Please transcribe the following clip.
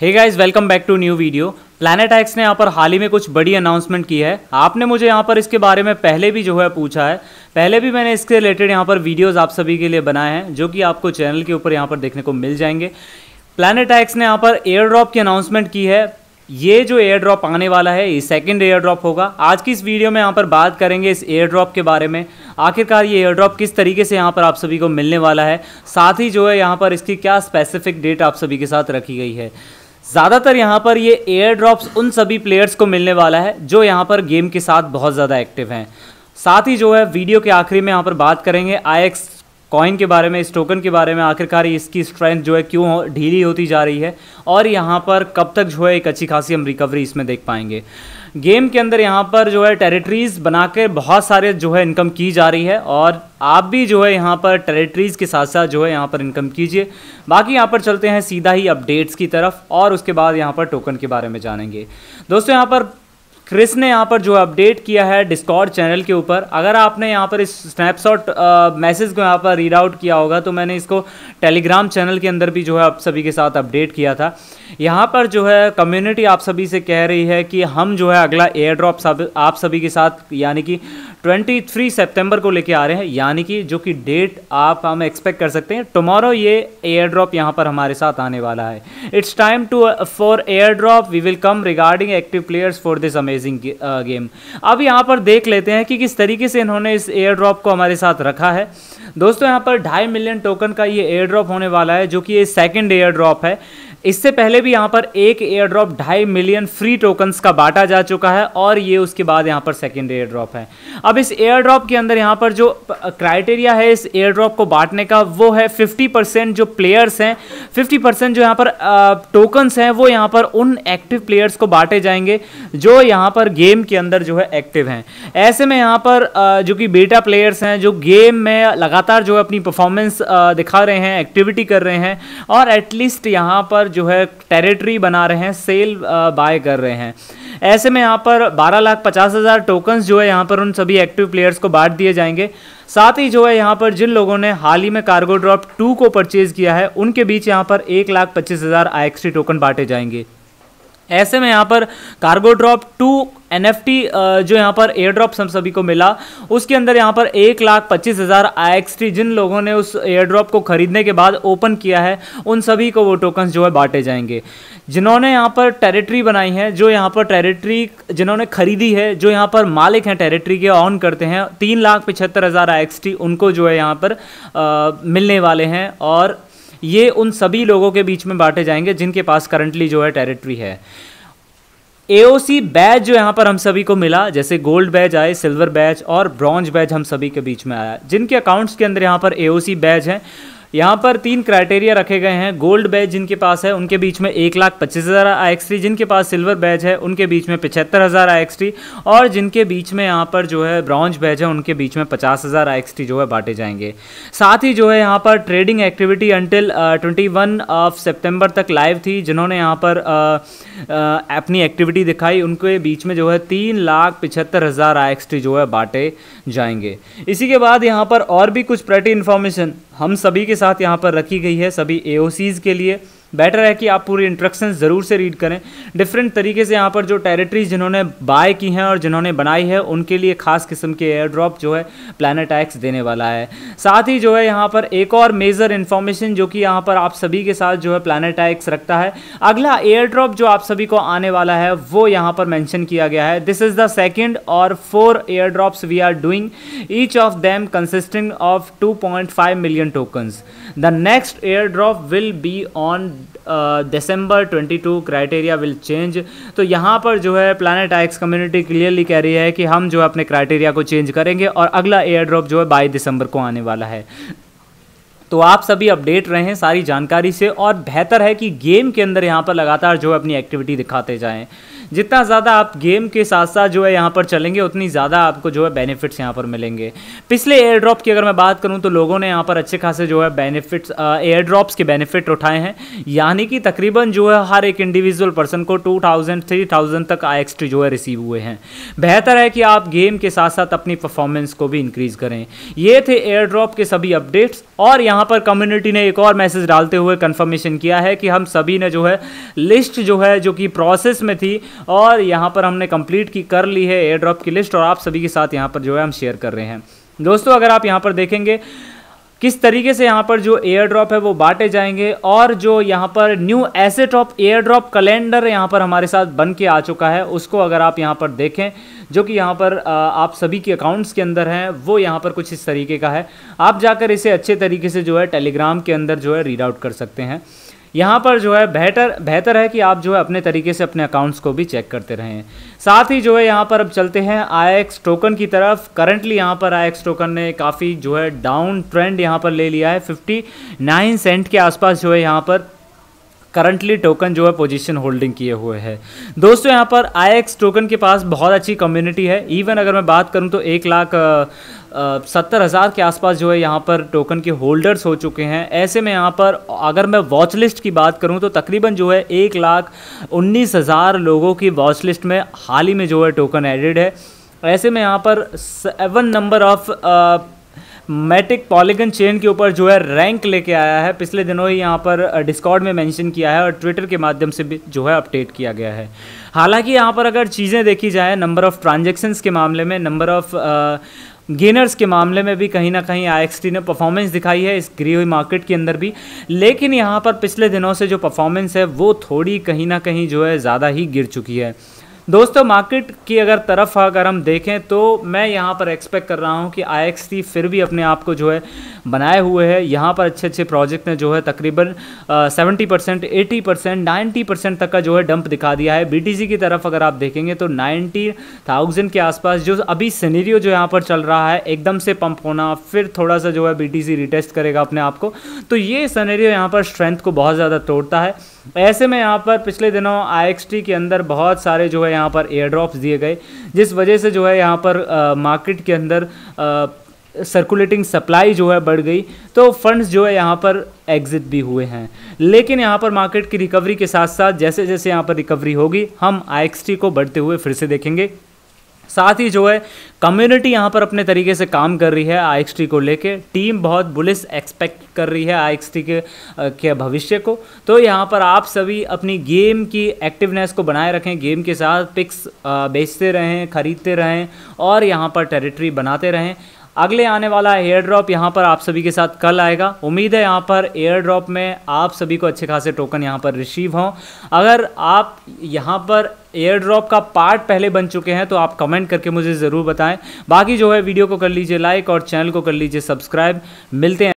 hey guys welcome back to new video planet X ने यहाँ पर हाल ही में कुछ बड़ी अनाउंसमेंट की है आपने मुझे यहाँ पर इसके बारे में पहले भी जो है पूछा है पहले भी मैंने इसके रिलेटेड यहाँ पर वीडियोस आप सभी के लिए बनाए हैं जो कि आपको चैनल के ऊपर यहाँ पर देखने को मिल जाएंगे प्लानट एक्स ने यहाँ पर एयर ड्रॉप की अनाउंसमेंट की है ये जो एयर ड्रॉप आने वाला है ये सेकेंड एयर ड्रॉप होगा आज की इस वीडियो में यहाँ पर बात करेंगे इस एयर ड्रॉप के बारे में आखिरकार ये एयर ड्रॉप किस तरीके से यहाँ पर आप सभी को मिलने वाला है साथ ही जो है यहाँ पर इसकी क्या स्पेसिफिक डेट आप सभी के साथ रखी गई है ज़्यादातर यहाँ पर ये एयर ड्रॉप्स उन सभी प्लेयर्स को मिलने वाला है जो यहाँ पर गेम के साथ बहुत ज़्यादा एक्टिव हैं साथ ही जो है वीडियो के आखिरी में यहाँ पर बात करेंगे आई कॉइन के बारे में इस टोकन के बारे में आखिरकार इसकी स्ट्रेंथ जो है क्यों ढीली होती जा रही है और यहाँ पर कब तक जो है एक अच्छी खासी हम रिकवरी इसमें देख पाएंगे गेम के अंदर यहाँ पर जो है टेरिटरीज़ बना के बहुत सारे जो है इनकम की जा रही है और आप भी जो है यहाँ पर टेरिटरीज़ के साथ साथ जो है यहाँ पर इनकम कीजिए बाकी यहाँ पर चलते हैं सीधा ही अपडेट्स की तरफ और उसके बाद यहाँ पर टोकन के बारे में जानेंगे दोस्तों यहाँ पर क्रिस ने यहाँ पर जो अपडेट किया है डिस्कॉर्ड चैनल के ऊपर अगर आपने यहाँ पर इस स्नैपशॉट मैसेज को यहाँ पर रीड आउट किया होगा तो मैंने इसको टेलीग्राम चैनल के अंदर भी जो है आप सभी के साथ अपडेट किया था यहाँ पर जो है कम्युनिटी आप सभी से कह रही है कि हम जो है अगला एयर ड्रॉप सब आप सभी के साथ यानी कि 23 सितंबर को लेके आ रहे हैं यानी कि जो कि डेट आप हम एक्सपेक्ट कर सकते हैं टुमारो ये एयर ड्रॉप यहाँ पर हमारे साथ आने वाला है it's time to for air drop we will come regarding active players for this amazing game अब यहाँ पर देख लेते हैं कि किस तरीके से इन्होंने इस एयर ड्रॉप को हमारे साथ रखा है दोस्तों यहाँ पर ढाई मिलियन टोकन का ये एयर ड्रॉप होने वाला है जो कि ये सेकेंड एयर ड्रॉप है इससे पहले भी यहाँ पर एक एयर ड्रॉप ढाई मिलियन फ्री टोकन्स का बांटा जा चुका है और ये उसके बाद यहाँ पर सेकेंड एयर ड्रॉप है अब इस एयर ड्रॉप के अंदर यहाँ पर जो क्राइटेरिया है इस एयर ड्रॉप को बांटने का वो है फिफ्टी परसेंट जो प्लेयर्स हैं फिफ्टी परसेंट जो यहाँ पर टोकन्स हैं वो यहाँ पर उन एक्टिव प्लेयर्स को बांटे जाएंगे जो यहाँ पर गेम के अंदर जो है एक्टिव हैं ऐसे में यहाँ पर जो कि बेटा प्लेयर्स हैं जो गेम में लगातार जो है अपनी परफॉर्मेंस दिखा रहे हैं एक्टिविटी कर रहे हैं और एटलीस्ट यहाँ पर जो है टेरिटरी बना रहे हैं सेल बाय uh, कर रहे हैं ऐसे में यहाँ पर बारह लाख पचास हज़ार टोकन्स जो है यहाँ पर उन सभी एक्टिव प्लेयर्स को बांट दिए जाएंगे साथ ही जो है यहाँ पर जिन लोगों ने हाल ही में कार्गो ड्रॉप टू को परचेज़ किया है उनके बीच यहाँ पर एक लाख पच्चीस हज़ार आई टोकन बांटे जाएंगे ऐसे में यहाँ पर कार्गो ड्रॉप टू एन जो यहाँ पर एयर ड्रॉप हम सभी को मिला उसके अंदर यहाँ पर एक लाख पच्चीस हज़ार आई जिन लोगों ने उस एयर ड्रॉप को खरीदने के बाद ओपन किया है उन सभी को वो टोकन्स जो है बांटे जाएंगे जिन्होंने यहाँ पर टेरिटरी बनाई है जो यहाँ पर टेरिटरी जिन्होंने खरीदी है जो यहाँ पर मालिक हैं टेरिटरी के ऑन करते हैं तीन लाख पिछहत्तर हज़ार आई उनको जो है यहाँ पर आ, मिलने वाले हैं और ये उन सभी लोगों के बीच में बांटे जाएंगे जिनके पास करंटली जो है टेरिटरी है एओसी बैच जो यहाँ पर हम सभी को मिला जैसे गोल्ड बैच आए सिल्वर बैच और ब्रॉन्ज बैच हम सभी के बीच में आया जिनके अकाउंट्स के अंदर यहाँ पर एओसी बैच है यहाँ पर तीन क्राइटेरिया रखे गए हैं गोल्ड बैच जिनके पास है उनके बीच में एक लाख पच्चीस हज़ार आई एक्स टी जिनके पास सिल्वर बैच है उनके बीच में पचहत्तर हज़ार आई एक्स टी और जिनके बीच में यहाँ पर जो है ब्रॉन्ज बैच है उनके बीच में पचास हज़ार आई एक्स टी जो है बांटे जाएंगे साथ ही जो है यहाँ पर trading activity until twenty one of September तक लाइव थी जिन्होंने यहाँ पर uh, uh, अपनी एक्टिविटी दिखाई उनके बीच में जो है तीन लाख पिछहत्तर हज़ार आई एक्स टी जो है बांटे जाएंगे इसी के बाद यहाँ पर और भी कुछ प्रैटी इन्फॉर्मेशन हम सभी के साथ यहाँ पर रखी गई है सभी ए के लिए बेटर है कि आप पूरी इंट्रक्शन ज़रूर से रीड करें डिफरेंट तरीके से यहाँ पर जो टेरिटरीज जिन्होंने बाय की हैं और जिन्होंने बनाई है उनके लिए खास किस्म के एयर ड्रॉप जो है प्लानट एक्स देने वाला है साथ ही जो है यहाँ पर एक और मेजर इन्फॉर्मेशन जो कि यहाँ पर आप सभी के साथ जो है प्लानट एक्स रखता है अगला एयर ड्रॉप जो आप सभी को आने वाला है वो यहाँ पर मैंशन किया गया है दिस इज़ द सेकेंड और four air drops we are doing each of them consisting of two million tokens the next air drop will be on December 22 criteria will change तो यहाँ पर जो है प्लानट एक्स कम्युनिटी क्लियरली कह रही है कि हम जो है अपने क्राइटेरिया को चेंज करेंगे और अगला एयर ड्रॉप जो है बाई दिसंबर को आने वाला है तो आप सभी अपडेट रहें सारी जानकारी से और बेहतर है कि गेम के अंदर यहाँ पर लगातार जो है अपनी एक्टिविटी दिखाते जाएं जितना ज़्यादा आप गेम के साथ साथ जो है यहाँ पर चलेंगे उतनी ज़्यादा आपको जो है बेनिफिट्स यहाँ पर मिलेंगे पिछले एयर ड्रॉप की अगर मैं बात करूँ तो लोगों ने यहाँ पर अच्छे खासे जो है बेनिफिट्स एयर ड्रॉप्स के बेनिफिट उठाए हैं यानी कि तकरीबन जो है हर एक इंडिविजुअल पर्सन को टू थाउजेंड थ्री थाउजेंड तक आई जो है रिसीव हुए हैं बेहतर है कि आप गेम के साथ साथ अपनी परफॉर्मेंस को भी इंक्रीज़ करें ये थे एयर ड्रॉप के सभी अपडेट्स और यहाँ यहाँ पर कम्युनिटी ने एक और मैसेज डालते हुए कन्फर्मेशन किया है कि हम सभी ने जो है लिस्ट जो है जो कि प्रोसेस में थी और यहाँ पर हमने कंप्लीट की कर ली है एयर ड्रॉप की लिस्ट और आप सभी के साथ यहाँ पर जो है हम शेयर कर रहे हैं दोस्तों अगर आप यहाँ पर देखेंगे किस तरीके से यहाँ पर जो एयर ड्रॉप है वो बांटे जाएंगे और जो यहाँ पर new asset of air drop calendar यहाँ पर हमारे साथ बन के आ चुका है उसको अगर आप यहाँ पर देखें जो कि यहाँ पर आप सभी के अकाउंट्स के अंदर हैं वो यहाँ पर कुछ इस तरीके का है आप जाकर इसे अच्छे तरीके से जो है टेलीग्राम के अंदर जो है रीड आउट कर सकते हैं यहाँ पर जो है बेहतर बेहतर है कि आप जो है अपने तरीके से अपने अकाउंट्स को भी चेक करते रहें साथ ही जो है यहाँ पर अब चलते हैं आई टोकन की तरफ करंटली यहाँ पर आई टोकन ने काफ़ी जो है डाउन ट्रेंड यहाँ पर ले लिया है फिफ्टी नाइन सेंट के आसपास जो है यहाँ पर करंटली टोकन जो है पोजीशन होल्डिंग किए हुए है दोस्तों यहाँ पर आई टोकन के पास बहुत अच्छी कम्युनिटी है इवन अगर मैं बात करूँ तो एक लाख सत्तर हज़ार के आसपास जो है यहाँ पर टोकन के होल्डर्स हो चुके हैं ऐसे में यहाँ पर अगर मैं वॉच लिस्ट की बात करूँ तो तकरीबन जो है एक लाख उन्नीस हज़ार लोगों की वॉच लिस्ट में हाल ही में जो है टोकन एडेड है ऐसे में यहाँ पर seven number of Matic Polygon chain के ऊपर जो है रैंक लेके आया है पिछले दिनों ही यहाँ पर डिस्कॉर्ड में मेंशन किया है और ट्विटर के माध्यम से भी जो है अपडेट किया गया है हालांकि यहाँ पर अगर चीज़ें देखी जाए नंबर ऑफ़ ट्रांजेक्शन्स के मामले में नंबर ऑफ़ गेनर्स के मामले में भी कहीं ना कहीं आई ने परफॉर्मेंस दिखाई है इस ग्री हुई मार्केट के अंदर भी लेकिन यहाँ पर पिछले दिनों से जो परफॉर्मेंस है वो थोड़ी कहीं ना कहीं जो है ज़्यादा ही गिर चुकी है दोस्तों मार्केट की अगर तरफ अगर हम देखें तो मैं यहाँ पर एक्सपेक्ट कर रहा हूँ कि आई फिर भी अपने आप को जो है बनाए हुए है यहाँ पर अच्छे अच्छे प्रोजेक्ट ने जो है तकरीबन seventy percent eighty percent ninety percent तक का जो है डंप दिखा दिया है बी की तरफ अगर आप देखेंगे तो नाइन्टी थाउजेंड के आसपास जो अभी सीनेरियो जो यहाँ पर चल रहा है एकदम से पंप होना फिर थोड़ा सा जो है बी रिटेस्ट करेगा अपने आप को तो ये सीनेरियो यहाँ पर स्ट्रेंथ को बहुत ज़्यादा तोड़ता है तो ऐसे में यहाँ पर पिछले दिनों आई के अंदर बहुत सारे जो है यहाँ पर एयर ड्रॉप्स दिए गए जिस वजह से जो है यहाँ पर मार्केट के अंदर सर्कुलेटिंग सप्लाई जो है बढ़ गई तो फंड्स जो है यहाँ पर एग्जिट भी हुए हैं लेकिन यहाँ पर मार्केट की रिकवरी के साथ साथ जैसे जैसे यहाँ पर रिकवरी होगी हम आई को बढ़ते हुए फिर से देखेंगे साथ ही जो है कम्युनिटी यहाँ पर अपने तरीके से काम कर रही है आई को लेके टीम बहुत बुलिस एक्सपेक्ट कर रही है आई के के भविष्य को तो यहाँ पर आप सभी अपनी गेम की एक्टिवनेस को बनाए रखें गेम के साथ पिक्स बेचते रहें खरीदते रहें और यहाँ पर टेरिटरी बनाते रहें अगले आने वाला एयर ड्रॉप यहाँ पर आप सभी के साथ कल आएगा उम्मीद है यहाँ पर एयर ड्रॉप में आप सभी को अच्छे खासे टोकन यहाँ पर रिसीव हों अगर आप यहाँ पर एयर ड्रॉप का पार्ट पहले बन चुके हैं तो आप कमेंट करके मुझे ज़रूर बताएं बाकी जो है वीडियो को कर लीजिए लाइक और चैनल को कर लीजिए सब्सक्राइब मिलते हैं